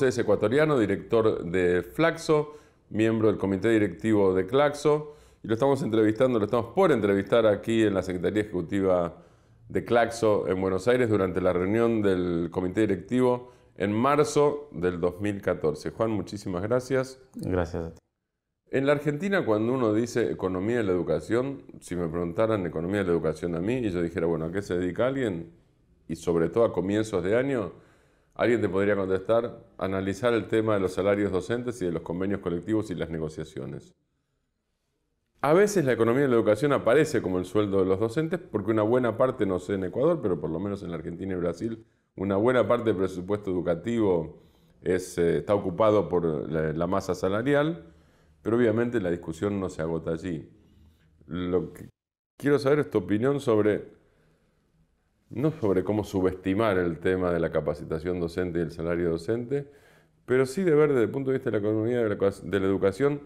es ecuatoriano, director de Flaxo, miembro del comité directivo de Claxo, y lo estamos entrevistando, lo estamos por entrevistar aquí en la Secretaría Ejecutiva de Claxo en Buenos Aires durante la reunión del comité directivo en marzo del 2014. Juan, muchísimas gracias. Gracias a ti. En la Argentina, cuando uno dice economía de la educación, si me preguntaran economía de la educación a mí y yo dijera, bueno, ¿a qué se dedica alguien? Y sobre todo a comienzos de año, Alguien te podría contestar, analizar el tema de los salarios docentes y de los convenios colectivos y las negociaciones. A veces la economía de la educación aparece como el sueldo de los docentes porque una buena parte, no sé en Ecuador, pero por lo menos en la Argentina y Brasil, una buena parte del presupuesto educativo eh, está ocupado por la, la, masa salarial, pero obviamente la discusión no se agota allí. Lo que quiero saber es tu opinión sobre no sobre cómo subestimar el tema de la capacitación docente y el salario docente, pero sí de ver desde el punto de vista de la economía de la, educación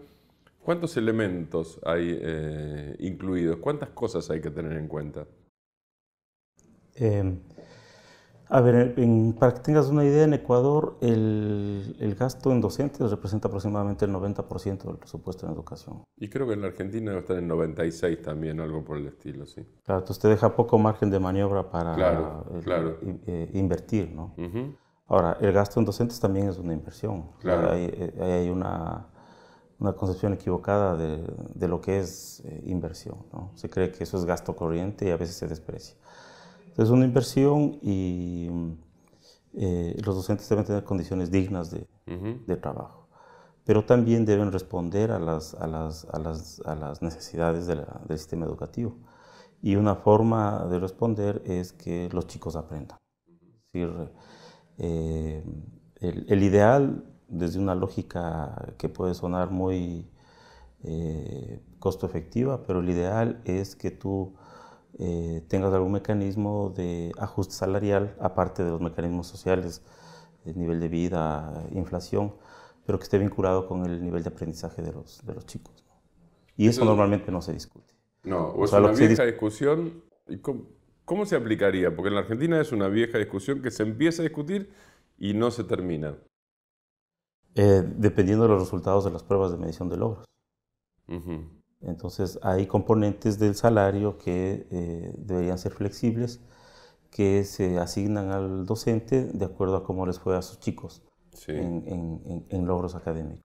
cuántos elementos hay eh, incluidos, cuántas cosas hay que tener en cuenta. Em, a ver, para que tengas una idea, en Ecuador el, gasto en docentes representa aproximadamente el 90% del presupuesto en educación. Y creo que en la Argentina va a estar en 96 también, algo por el estilo, sí. Claro, entonces te deja poco margen de maniobra para eh, eh, invertir, ¿no? Ahora, el gasto en docentes también es una inversión. Claro. Hay, eh, hay una, concepción equivocada de, lo que es inversión, ¿no? Se cree que eso es gasto corriente y a veces se desprecia. Es una inversión y eh, los docentes deben tener condiciones dignas de, de trabajo, pero también deben responder a las, a las, a las, a las necesidades del sistema educativo. Y una forma de responder es que los chicos aprendan. Es decir, eh, el, ideal, desde una lógica que puede sonar muy eh, costo efectiva, pero el ideal es que tú eh, tengas algún mecanismo de ajuste salarial, aparte de los mecanismos sociales, el eh, nivel de vida, inflación, pero que esté vinculado con el nivel de aprendizaje de los, de los chicos. Y eso, normalmente no se discute. No, o, una vieja discusión. ¿y cómo, se aplicaría? Porque en la Argentina es una vieja discusión que se empieza a discutir y no se termina. Eh, dependiendo de los resultados de las pruebas de medición de logros. Entonces hay componentes del salario que eh, deberían ser flexibles, que se asignan al docente de acuerdo a cómo les fue a sus chicos en, logros académicos.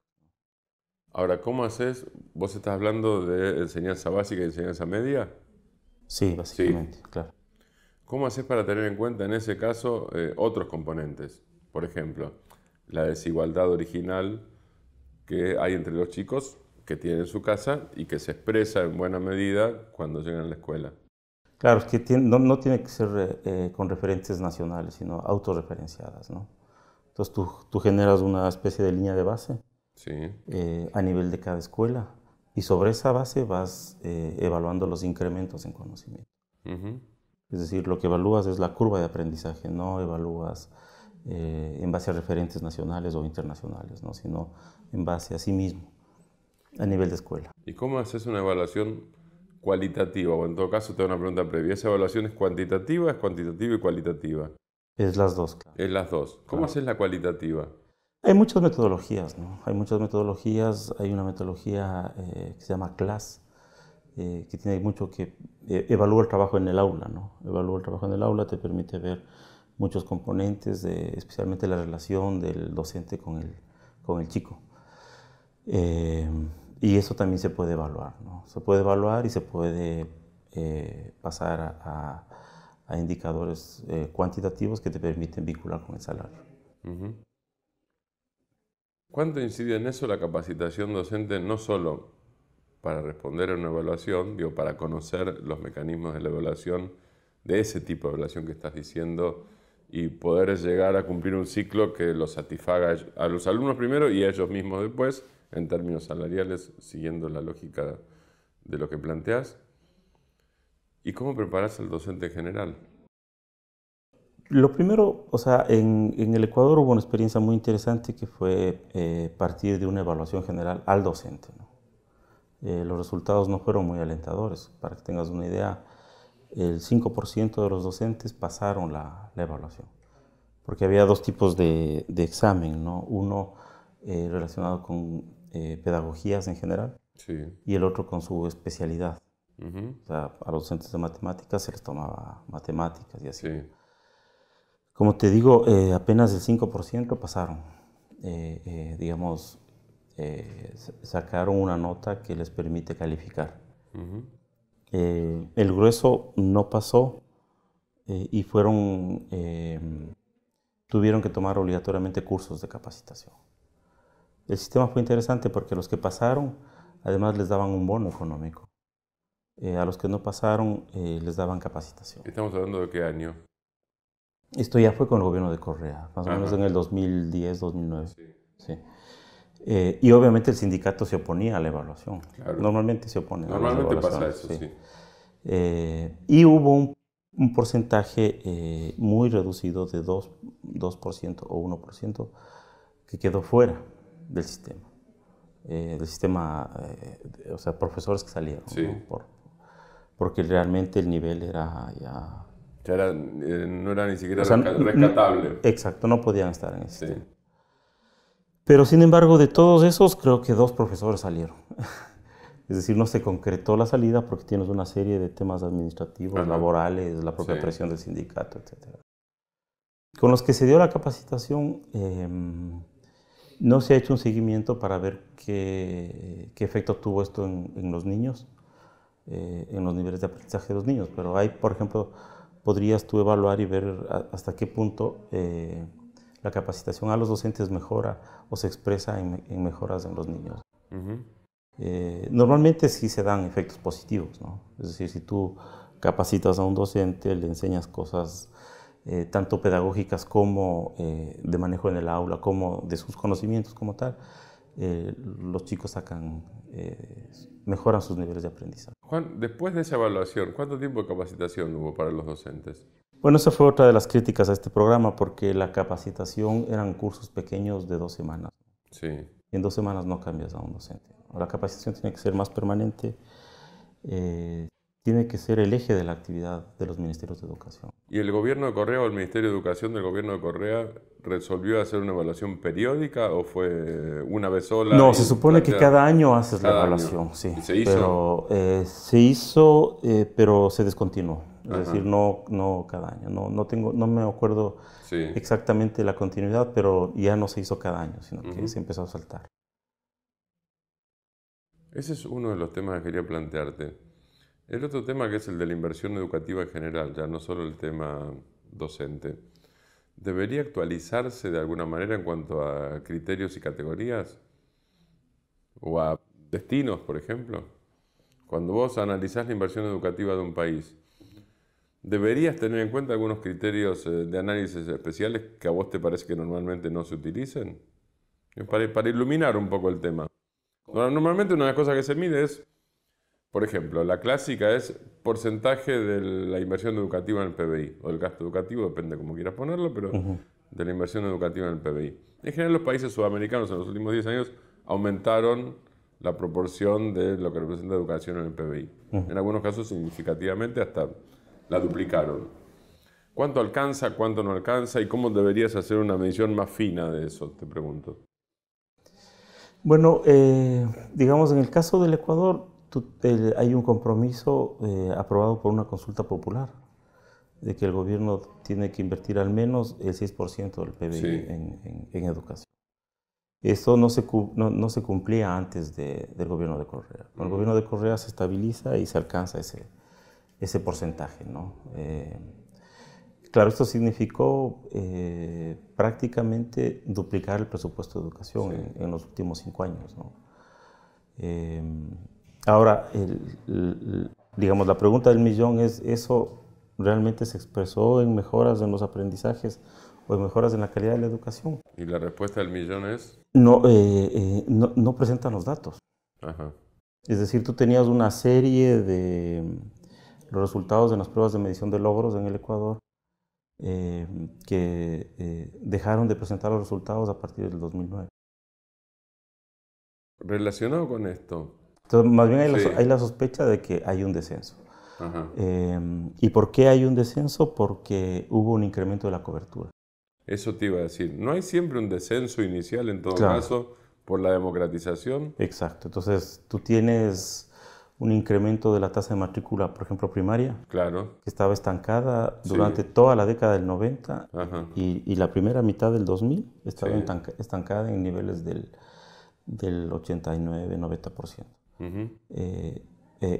Ahora, ¿cómo haces? ¿Vos estás hablando de enseñanza básica y enseñanza media? Sí, básicamente, claro. ¿Cómo haces para tener en cuenta en ese caso eh, otros componentes? Por ejemplo, la desigualdad original que hay entre los chicos que tiene en su casa y que se expresa en buena medida cuando llegan a la escuela. Claro, es que no, tiene que ser eh, con referentes nacionales, sino autorreferenciadas, ¿no? Entonces tú, generas una especie de línea de base sí. Eh, a nivel de cada escuela y sobre esa base vas eh, evaluando los incrementos en conocimiento. Es decir, lo que evalúas es la curva de aprendizaje, no evalúas en base a referentes nacionales o internacionales, sino en base a sí mismo a nivel de escuela. ¿Y cómo haces una evaluación cualitativa? O en todo caso, te una pregunta previa. ¿Esa evaluación es cuantitativa, es cuantitativa y cualitativa? Es las dos. Es las dos. ¿Cómo haces la cualitativa? Hay muchas metodologías, ¿no? Hay muchas metodologías. Hay una metodología eh, que se llama CLAS, eh, que tiene mucho que eh, evalúa el trabajo en el aula, ¿no? Evalúa el trabajo en el aula, te permite ver muchos componentes, de, especialmente la relación del docente con el, con el chico. Y eso también se puede evaluar, ¿no? Se puede evaluar y se puede eh, pasar a, a indicadores eh, cuantitativos que te permiten vincular con el salario. ¿Cuánto incide en eso la capacitación docente, no solo para responder a una evaluación, digo, para conocer los mecanismos de la evaluación, de ese tipo de evaluación que estás diciendo? y poder llegar a cumplir un ciclo que los satisfaga a los alumnos primero y a ellos mismos después, en términos salariales, siguiendo la lógica de lo que planteas. ¿Y cómo preparas al docente general? Lo primero, o sea, en, el Ecuador hubo una experiencia muy interesante que fue eh, partir de una evaluación general al docente. Eh, los resultados no fueron muy alentadores. Para que tengas una idea, el 5% de los docentes pasaron la, evaluación, porque había dos tipos de, examen, ¿no? uno eh, relacionado con eh, pedagogías en general y el otro con su especialidad. a los docentes de matemáticas se les tomaba matemáticas y así. Como te digo, eh, apenas el 5% pasaron. digamos, sacaron una nota que les permite calificar. Eh, el grueso no pasó eh, y fueron, eh, tuvieron que tomar obligatoriamente cursos de capacitación. El sistema fue interesante porque los que pasaron, además les daban un bono económico. a los que no pasaron, les daban capacitación. ¿Estamos hablando de qué año? Esto ya fue con el gobierno de Correa, más o menos en el 2010, 2009. Sí. sí. Eh, y obviamente el sindicato se oponía a la evaluación. Normalmente se opone. Normalmente evaluación. pasa eso, sí. Eh, y hubo un, porcentaje eh, muy reducido de 2%, o 1% que quedó fuera del sistema. del sistema, o sea, profesores que salieron. porque realmente el nivel era ya... era, no era ni siquiera rescatable. exacto, no podían estar en el sistema. Pero sin embargo, de todos esos, creo que dos profesores salieron. Es decir, no se concretó la salida porque tienes una serie de temas administrativos, laborales, la propia presión del sindicato, etc. Con los que se dio la capacitación, em, no se ha hecho un seguimiento para ver qué, efecto tuvo esto en, los niños, eh, en los niveles de aprendizaje de los niños. Pero hay, por ejemplo, podrías tú evaluar y ver hasta qué punto... Eh, la capacitación a los docentes mejora o se expresa en, mejoras en los niños. Eh, normalmente sí se dan efectos positivos, ¿no? Es decir, si tú capacitas a un docente, le enseñas cosas eh, tanto pedagógicas como eh, de manejo en el aula, como de sus conocimientos como tal, los chicos sacan, mejoran sus niveles de aprendizaje. Juan, después de esa evaluación, ¿cuánto tiempo de capacitación hubo para los docentes? Bueno, esa fue otra de las críticas a este programa, porque la capacitación eran cursos pequeños de dos semanas. Sí. Y en dos semanas no cambias a un docente. La capacitación tiene que ser más permanente. Eh, tiene que ser el eje de la actividad de los ministerios de educación. ¿Y el gobierno de Correa o el Ministerio de Educación del gobierno de Correa resolvió hacer una evaluación periódica o fue una vez sola? No, se supone que cada año haces la evaluación, sí. ¿Se hizo? Pero, eh, se hizo, eh, pero se descontinuó. Es decir, no, no cada año. No, tengo, no me acuerdo exactamente la continuidad, pero ya no se hizo cada año, sino que se empezó a saltar. Ese es uno de los temas que quería plantearte. El otro tema que es el de la inversión educativa en general, ya no solo el tema docente, ¿debería actualizarse de alguna manera en cuanto a criterios y categorías? ¿O a destinos, por ejemplo? Cuando vos analizás la inversión educativa de un país, ¿deberías tener en cuenta algunos criterios eh, de análisis especiales que a vos te parece que normalmente no se utilicen? Para, para iluminar un poco el tema. Normalmente una de las cosas que se mide es por ejemplo, la clásica es porcentaje de la inversión educativa en el PBI, o del gasto educativo, depende cómo quieras ponerlo, pero de la inversión educativa en el PBI. En general, los países sudamericanos en los últimos 10 años aumentaron la proporción de lo que representa educación en el PBI. En algunos casos significativamente hasta la duplicaron. ¿Cuánto alcanza, cuánto no alcanza y cómo deberías hacer una medición más fina de eso? Te pregunto. Bueno, eh, digamos, en el caso del Ecuador, hay un compromiso eh, aprobado por una consulta popular de que el gobierno tiene que invertir al menos el 6% del PBI en, educación. Eso no se, no, se cumplía antes del gobierno de Correa. Con el gobierno de Correa se estabiliza y se alcanza ese, ese porcentaje. Eh, claro, esto significó eh, prácticamente duplicar el presupuesto de educación en, los últimos cinco años. Eh, Ahora, digamos, la pregunta del millón es, ¿eso realmente se expresó en mejoras en los aprendizajes o en mejoras en la calidad de la educación? ¿Y la respuesta del millón es? No, eh, eh, no, presentan los datos. Es decir, tú tenías una serie de mm, los resultados en las pruebas de medición de logros en el Ecuador eh, que dejaron de presentar los resultados a partir del 2009. Relacionado con esto, entonces, más bien hay, la, sospecha de que hay un descenso. Em, ¿Y por qué hay un descenso? Porque hubo un incremento de la cobertura. Eso te iba a decir. No hay siempre un descenso inicial, en todo caso, por la democratización. Exacto. Entonces, tú tienes un incremento de la tasa de matrícula, por ejemplo, primaria, claro. que estaba estancada durante toda la década del 90 y, la primera mitad del 2000 estaba estancada en niveles del, del 89-90%. Eh, eh,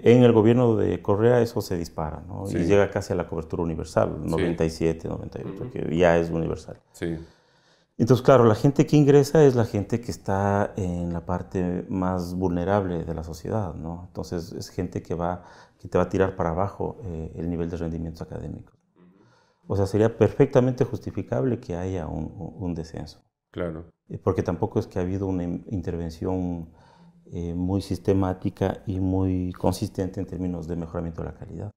en el gobierno de Correa eso se dispara, Y llega casi a la cobertura universal, 97, 98, que ya es universal. Sí. Entonces, claro, la gente que ingresa es la gente que está en la parte más vulnerable de la sociedad, ¿no? Entonces, es gente que, va, que te va a tirar para abajo eh, el nivel de rendimiento académico. O sea, sería perfectamente justificable que haya un, un descenso. Claro. Porque tampoco es que ha habido una intervención eh, muy sistemática y muy consistente en términos de mejoramiento de la calidad.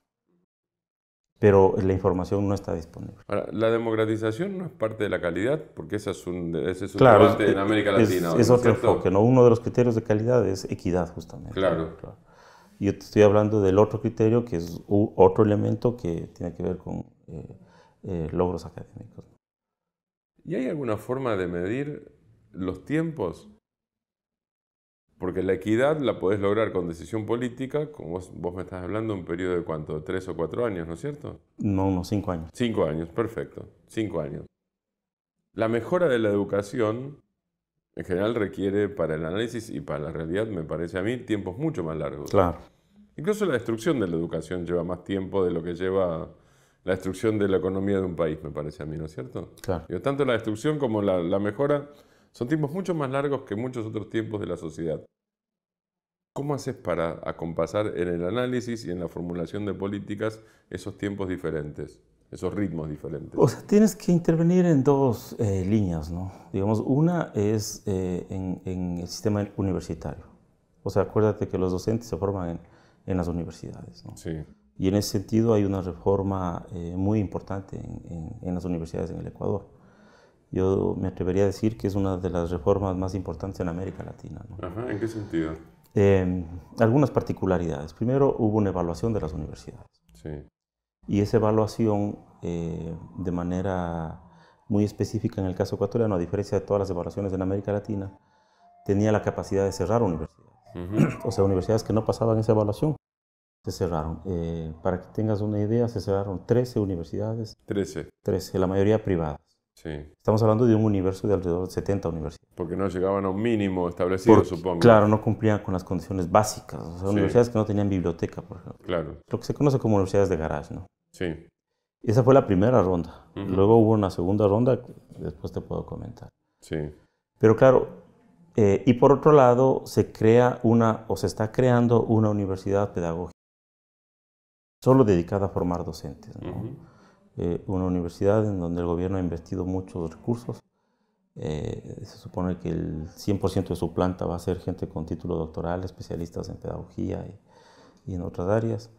Pero la información no está disponible. la democratización no es parte de la calidad, porque esa es un, ese es un debate en América Latina. Es, es otro enfoque, ¿no? Uno de los criterios de calidad es equidad, justamente. Claro. Yo te estoy hablando del otro criterio, que es otro elemento que tiene que ver con eh, eh, logros académicos. ¿Y hay alguna forma de medir los tiempos? Porque la equidad la podés lograr con decisión política, como vos, me estás hablando, un periodo de cuánto, tres o cuatro años, ¿no es cierto? No, no, cinco años. Cinco años, perfecto, cinco años. La mejora de la educación en general requiere para el análisis y para la realidad, me parece a mí, tiempos mucho más largos. Claro. Incluso la destrucción de la educación lleva más tiempo de lo que lleva la destrucción de la economía de un país, me parece a mí, ¿no es cierto? Claro. tanto la destrucción como la mejora son tiempos mucho más largos que muchos otros tiempos de la sociedad. ¿Cómo haces para acompasar en el análisis y en la formulación de políticas esos tiempos diferentes, esos ritmos diferentes? O sea, tienes que intervenir en dos eh, líneas, ¿no? Digamos, una es eh, en, el sistema universitario. O sea, acuérdate que los docentes se forman en, las universidades, Sí. Y en ese sentido hay una reforma eh, muy importante en las universidades en el Ecuador yo me atrevería a decir que es una de las reformas más importantes en América Latina. ¿En qué sentido? Em, algunas particularidades. Primero, hubo una evaluación de las universidades. Sí. Y esa evaluación, eh, de manera muy específica en el caso ecuatoriano, a diferencia de todas las evaluaciones en América Latina, tenía la capacidad de cerrar universidades. O sea, universidades que no pasaban esa evaluación se cerraron. Eh, para que tengas una idea, se cerraron 13 universidades. 13. 13, la mayoría privadas. Sí. Estamos hablando de un universo de alrededor de 70 universidades. Porque no llegaban a un mínimo establecido, supongo. Claro, no cumplían con las condiciones básicas. O universidades que no tenían biblioteca, por ejemplo. Claro. Lo que se conoce como universidades de garage, ¿no? Sí. esa fue la primera ronda. Luego hubo una segunda ronda, después te puedo comentar. Sí. Pero claro, eh, y por otro lado, se crea una, o se está creando una universidad pedagógica, solo dedicada a formar docentes, ¿no? Eh, una universidad en donde el gobierno ha invertido muchos recursos. Eh, se supone que el 100% de su planta va a ser gente con título doctoral, especialistas en pedagogía y, en otras áreas.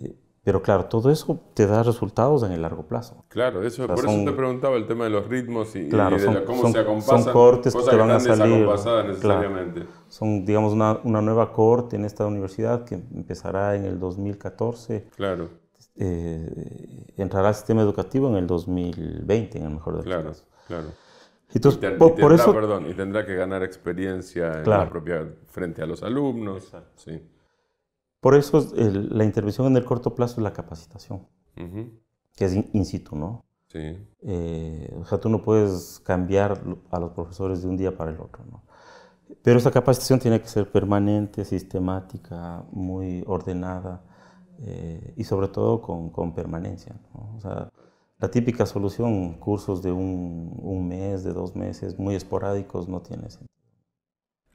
Eh, pero claro, todo eso te da resultados en el largo plazo. Claro, eso, por eso te preguntaba el tema de los ritmos y, claro, de son, cómo se acompasan. cortes cosas que, te van a salir. necesariamente. son, digamos, una, una nueva corte en esta universidad que empezará en el 2014. Claro eh, entrará al sistema educativo en el 2020, en el mejor de los casos. Claro, claro y, por, tendrá, eso, y tendrá que ganar experiencia en la propia, frente a los alumnos. Sí. Por eso la intervención en el corto plazo es la capacitación, que es in, situ, ¿no? Sí. Eh, o sea, tú no puedes cambiar a los profesores de un día para el otro, ¿no? Pero esa capacitación tiene que ser permanente, sistemática, muy ordenada eh, y sobre todo con, con permanencia. sea, la típica solución, cursos de un, un, mes, de dos meses, muy esporádicos, no tiene sentido.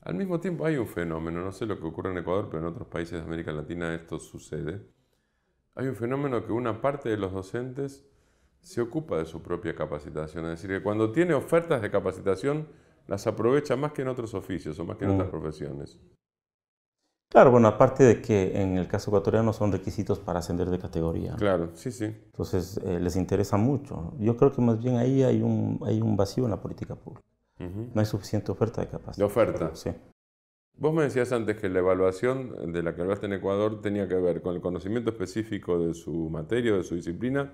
Al mismo tiempo hay un fenómeno, no sé lo que ocurre en Ecuador, pero en otros países de América Latina esto sucede. Hay un fenómeno que una parte de los docentes se ocupa de su propia capacitación, es decir, que cuando tiene ofertas de capacitación las aprovecha más que en otros oficios o más que en otras mm. profesiones. Claro, bueno, aparte de que en el caso ecuatoriano son requisitos para ascender de categoría. Claro, sí, sí. Entonces eh, les interesa mucho. Yo creo que más bien ahí hay un, hay un vacío en la política pública. No hay suficiente oferta de capacidad. De oferta. Sí. Vos me decías antes que la evaluación de la que hablaste en Ecuador tenía que ver con el conocimiento específico de su materia, de su disciplina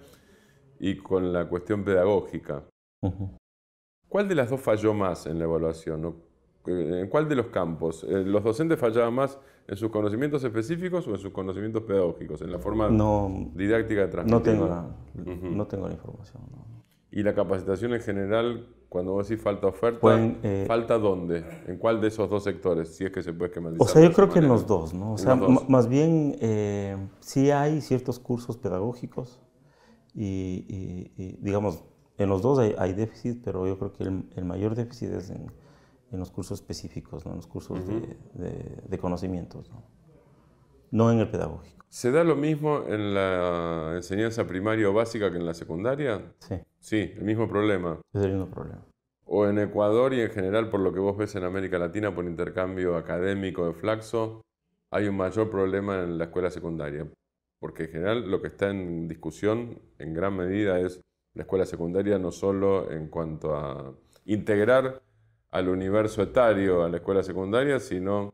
y con la cuestión pedagógica. ¿Cuál de las dos falló más en la evaluación? ¿En eh, cuál de los campos? Eh, ¿Los docentes fallaban más en sus conocimientos específicos o en sus conocimientos pedagógicos? ¿En la forma didáctica de transmitir? No tengo la, no tengo la información. ¿Y la capacitación en general, cuando vos decís falta oferta, eh, falta dónde? ¿En cuál de esos dos sectores? Si es que se puede esquematizar. O sea, yo creo que en los dos, ¿no? O sea, más bien sí hay ciertos cursos pedagógicos y, digamos, en los dos hay, déficit, pero yo creo que el mayor déficit es en en los cursos específicos, ¿no? en los cursos de, conocimientos, ¿no? ¿no? en el pedagógico. ¿Se da lo mismo en la enseñanza primaria o básica que en la secundaria? Sí. Sí, el mismo problema. Es el mismo problema. O en Ecuador y en general, por lo que vos ves en América Latina, por intercambio académico de Flaxo, hay un mayor problema en la escuela secundaria. Porque en general lo que está en discusión en gran medida es la escuela secundaria no solo en cuanto a integrar al universo etario, a la escuela secundaria, sino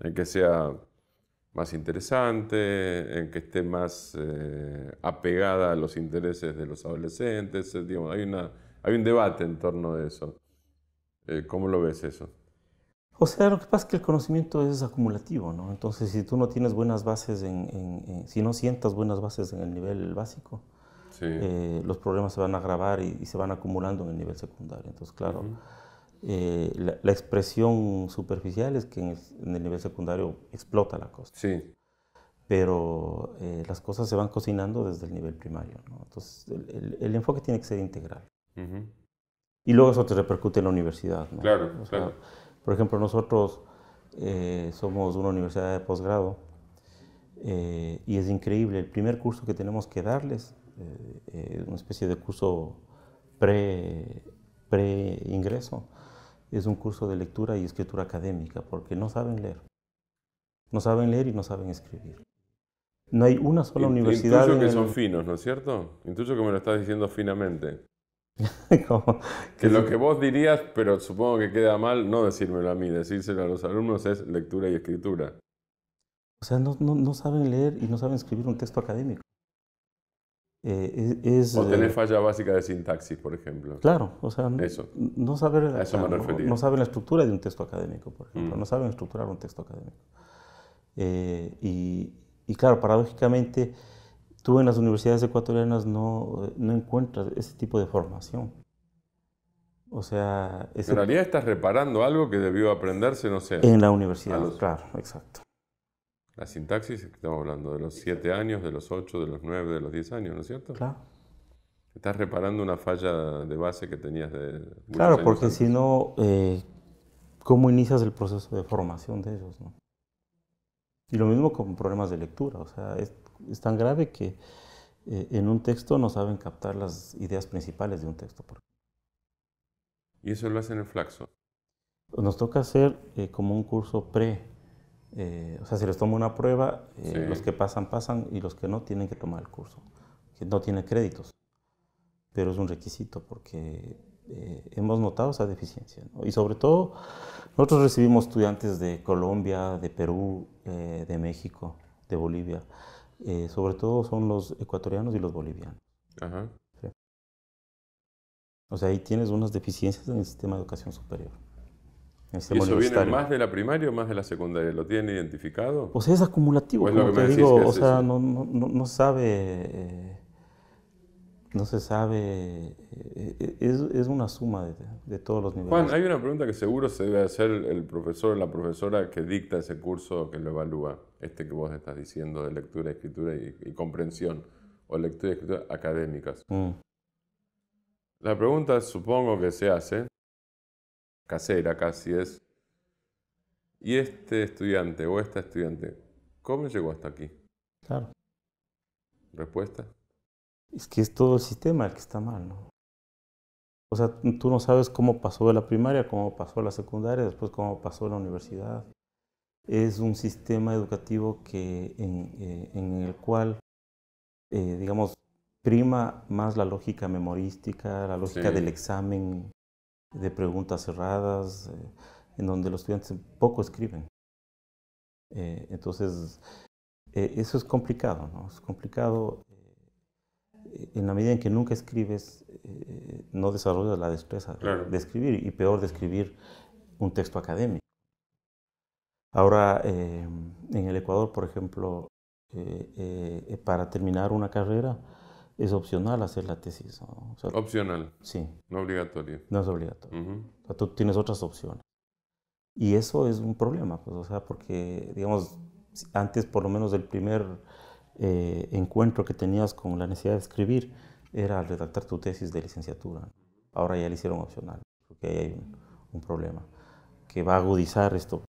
en que sea más interesante, en que esté más eh, apegada a los intereses de los adolescentes. Eh, digamos, hay, una, hay un debate en torno de eso. Eh, ¿Cómo lo ves eso? O sea, lo que pasa es que el conocimiento es acumulativo, ¿no? Entonces, si tú no tienes buenas bases, en, si no sientas buenas bases en el nivel básico, los problemas se van a agravar y, se van acumulando en el nivel secundario. Entonces, claro. Eh, la, expresión superficial es que en el, nivel secundario explota la cosa. Sí. Pero eh, las cosas se van cocinando desde el nivel primario. Entonces, el, enfoque tiene que ser integral. Y luego eso te repercute en la universidad. Claro, claro. Por ejemplo, nosotros eh, somos una universidad de posgrado y es increíble. El primer curso que tenemos que darles es una especie de curso pre pre-ingreso, es un curso de lectura y escritura académica, porque no saben leer. No saben leer y no saben escribir. No hay una sola universidad. Intuyo que son finos, ¿no es cierto? Intuyo que me lo estás diciendo finamente. Que lo que vos dirías, pero supongo que queda mal, no decírmelo a mí, decírselo a los alumnos es lectura y escritura. O sea, no, no, no saben leer y no saben escribir un texto académico. Eh, e, es, o tener eh, falla básica de sintaxis, por ejemplo. Claro, o sea, no saber no, saben la estructura de un texto académico, por ejemplo, mm. no saben estructurar un texto académico. Eh, y, claro, paradójicamente, tú en las universidades ecuatorianas no, no encuentras ese tipo de formación. O sea, en realidad estás reparando algo que debió aprenderse, no sé. En la universidad, claro, exacto. La sintaxis, estamos hablando de los 7 años, de los 8, de los 9, de los 10 años, ¿no es cierto? Claro. Estás reparando una falla de base que tenías de... Claro, porque si no, eh, ¿cómo inicias el proceso de formación de ellos? Y lo mismo con problemas de lectura, o sea, es, tan grave que eh, en un texto no saben captar las ideas principales de un texto. ¿Y eso lo hacen en el Flaxo? Nos toca hacer eh, como un curso pre eh, o sea, si les toma una prueba, eh, los que pasan, pasan y los que no tienen que tomar el curso. No tiene créditos, pero es un requisito porque eh, hemos notado esa deficiencia. Y sobre todo, nosotros recibimos estudiantes de Colombia, de Perú, de México, de Bolivia. sobre todo son los ecuatorianos y los bolivianos. O sea, ahí tienes unas deficiencias en el sistema de educación superior. ¿Y eso viene más de la primaria o más de la secundaria? ¿Lo tienen identificado? Pues es acumulativo, te digo, o sea, no, no, no, sabe, eh, no se sabe, eh, eh, es, una suma de, todos los niveles. Juan, hay una pregunta que seguro se debe hacer el profesor o la profesora que dicta ese curso que lo evalúa, este que vos estás diciendo de lectura, escritura y, comprensión, o lectura y escritura académicas. Mm. La pregunta supongo que se hace, casera casi es, ¿y este estudiante o esta estudiante, cómo llegó hasta aquí? Claro. ¿Respuesta? Es que es todo el sistema el que está mal, ¿no? O sea, tú no sabes cómo pasó de la primaria, cómo pasó a la secundaria, después cómo pasó a la universidad. Es un sistema educativo que, en, eh, el cual, eh, digamos, prima más la lógica memorística, la lógica del examen de preguntas cerradas, eh, en donde los estudiantes poco escriben. Eh, entonces, eh, eso es complicado, ¿no? Es complicado en la medida en que nunca escribes, no desarrollas la destreza de escribir y peor de escribir un texto académico. Ahora, en el Ecuador, por ejemplo, para terminar una carrera, es opcional hacer la tesis. opcional. Sí. No obligatorio. No es obligatorio. tú tienes otras opciones. Y eso es un problema, pues, o sea, porque, digamos, antes por lo menos el primer eh, encuentro que tenías con la necesidad de escribir era redactar tu tesis de licenciatura. Ahora ya le hicieron opcional, porque ahí hay un, problema que va a agudizar esto que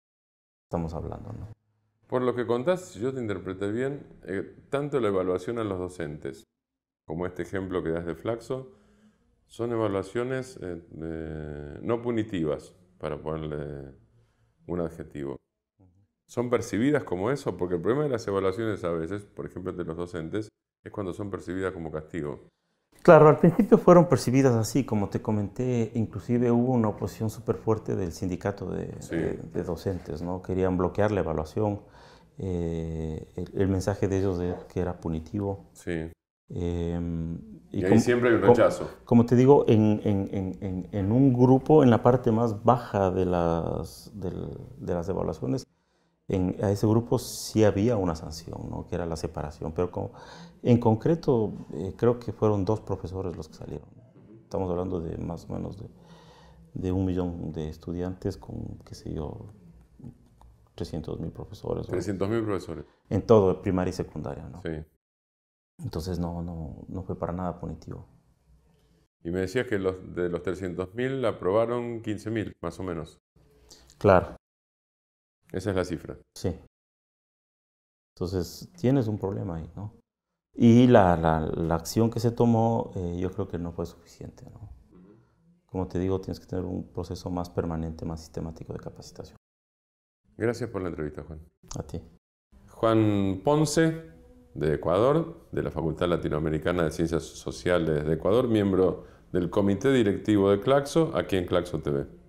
estamos hablando, ¿no? Por lo que contaste, si yo te interpreté bien, eh, tanto la evaluación a los docentes como este ejemplo que das de Flaxo, son evaluaciones eh, eh, no punitivas, para ponerle un adjetivo. Son percibidas como eso, porque el problema de las evaluaciones a veces, por ejemplo, de los docentes, es cuando son percibidas como castigo. Claro, al principio fueron percibidas así, como te comenté, inclusive hubo una oposición súper fuerte del sindicato de, docentes, ¿no? Querían bloquear la evaluación, eh, el, el, mensaje de ellos de que era punitivo. Sí. Em, y, ahí siempre hay un rechazo. Como, te digo, en, en, en, en, un grupo, en la parte más baja de las, de, las evaluaciones, a ese grupo sí había una sanción, ¿no? que era la separación. Pero como, en concreto, eh, creo que fueron dos profesores los que salieron. Estamos hablando de más o menos de, de un millón de estudiantes con, qué sé yo, 300 mil profesores. 300 mil profesores. En todo, primaria y secundaria, ¿no? Sí. Entonces no, fue para nada punitivo. Y me decías que los, de los 300.000 aprobaron 15.000, más o menos. Claro. Esa es la cifra. Sí. Entonces tienes un problema ahí, ¿no? Y la, acción que se tomó eh, yo creo que no fue suficiente, ¿no? Como te digo, tienes que tener un proceso más permanente, más sistemático de capacitación. Gracias por la entrevista, Juan. A ti. Juan Ponce, de Ecuador, de la Facultad Latinoamericana de Ciencias Sociales de Ecuador, miembro del Comité Directivo de Claxo, aquí en Claxo TV.